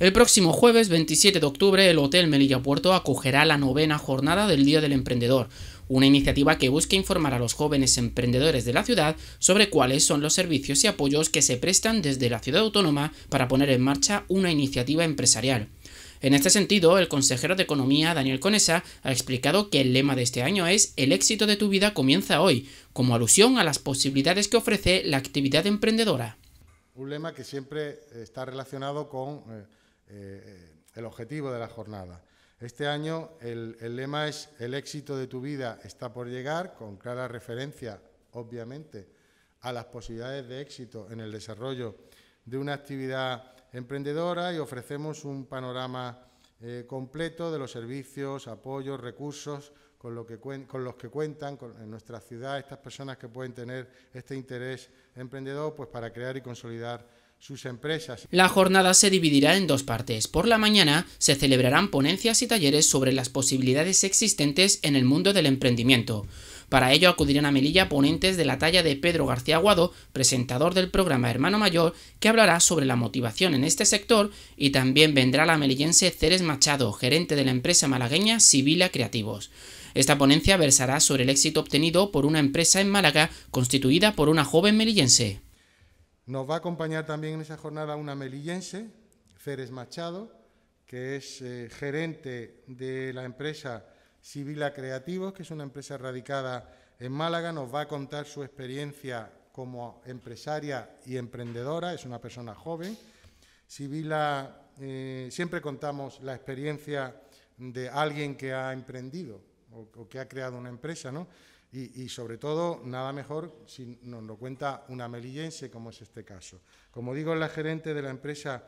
El próximo jueves 27 de octubre, el Hotel Melilla Puerto acogerá la novena jornada del Día del Emprendedor, una iniciativa que busca informar a los jóvenes emprendedores de la ciudad sobre cuáles son los servicios y apoyos que se prestan desde la ciudad autónoma para poner en marcha una iniciativa empresarial. En este sentido, el consejero de Economía, Daniel Conesa, ha explicado que el lema de este año es El éxito de tu vida comienza hoy, como alusión a las posibilidades que ofrece la actividad emprendedora. Un lema que siempre está relacionado con... Eh, eh, eh, el objetivo de la jornada. Este año el, lema es El éxito de tu vida está por llegar, con clara referencia, obviamente, a las posibilidades de éxito en el desarrollo de una actividad emprendedora y ofrecemos un panorama eh, completo de los servicios, apoyos, recursos con, los que cuentan en nuestra ciudad estas personas que pueden tener este interés emprendedor pues, para crear y consolidar empresas. La jornada se dividirá en dos partes. Por la mañana se celebrarán ponencias y talleres sobre las posibilidades existentes en el mundo del emprendimiento. Para ello acudirán a Melilla ponentes de la talla de Pedro García Aguado, presentador del programa Hermano Mayor, que hablará sobre la motivación en este sector y también vendrá la melillense Ceres Machado, gerente de la empresa malagueña Sibila Creativos. Esta ponencia versará sobre el éxito obtenido por una empresa en Málaga constituida por una joven melillense. Nos va a acompañar también en esa jornada una melillense, Ceres Machado, que es eh, gerente de la empresa Sibila Creativos, que es una empresa radicada en Málaga. Nos va a contar su experiencia como empresaria y emprendedora. Es una persona joven. Sibila, eh, siempre contamos la experiencia de alguien que ha emprendido o que ha creado una empresa, ¿no? Y, sobre todo, nada mejor si nos lo cuenta una melillense, como es este caso. Como digo, la gerente de la empresa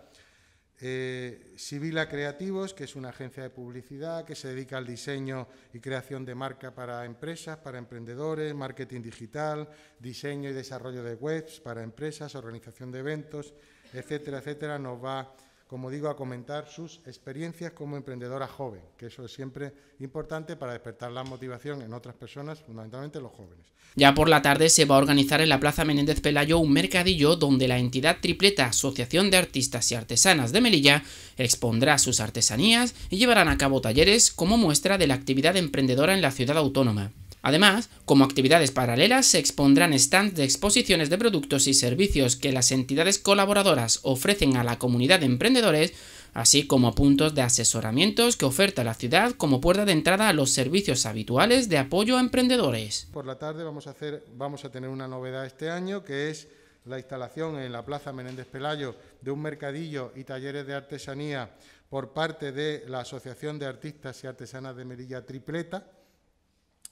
eh, Sibila Creativos, que es una agencia de publicidad que se dedica al diseño y creación de marca para empresas, para emprendedores, marketing digital, diseño y desarrollo de webs para empresas, organización de eventos, etcétera, etcétera, nos va como digo, a comentar sus experiencias como emprendedora joven, que eso es siempre importante para despertar la motivación en otras personas, fundamentalmente los jóvenes. Ya por la tarde se va a organizar en la Plaza Menéndez Pelayo un mercadillo donde la entidad tripleta Asociación de Artistas y Artesanas de Melilla expondrá sus artesanías y llevarán a cabo talleres como muestra de la actividad emprendedora en la ciudad autónoma. Además, como actividades paralelas se expondrán stands de exposiciones de productos y servicios que las entidades colaboradoras ofrecen a la comunidad de emprendedores, así como puntos de asesoramientos que oferta la ciudad como puerta de entrada a los servicios habituales de apoyo a emprendedores. Por la tarde vamos a, vamos a tener una novedad este año que es la instalación en la Plaza Menéndez Pelayo de un mercadillo y talleres de artesanía por parte de la Asociación de Artistas y Artesanas de Merilla Tripleta,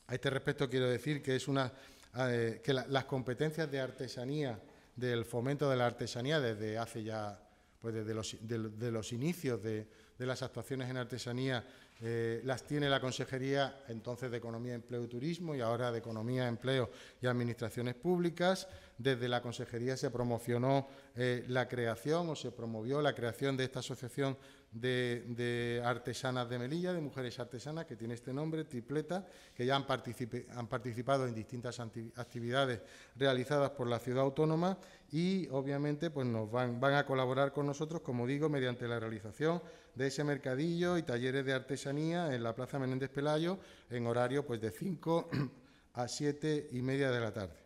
a este respecto quiero decir que es una ah, eh, que las competencias de artesanía, del fomento de la artesanía desde hace ya, pues desde los, de los inicios de, de las actuaciones en artesanía eh, las tiene la Consejería entonces de Economía, Empleo y Turismo y ahora de Economía, Empleo y Administraciones Públicas. Desde la Consejería se promocionó eh, la creación o se promovió la creación de esta asociación de, artesanas de Melilla, de mujeres artesanas, que tiene este nombre, Tripleta, que ya han, han participado en distintas actividades realizadas por la ciudad autónoma y, obviamente, pues nos van, van a colaborar con nosotros, como digo, mediante la realización de ese mercadillo y talleres de artesanía en la Plaza Menéndez Pelayo en horario pues, de 5 a siete y media de la tarde.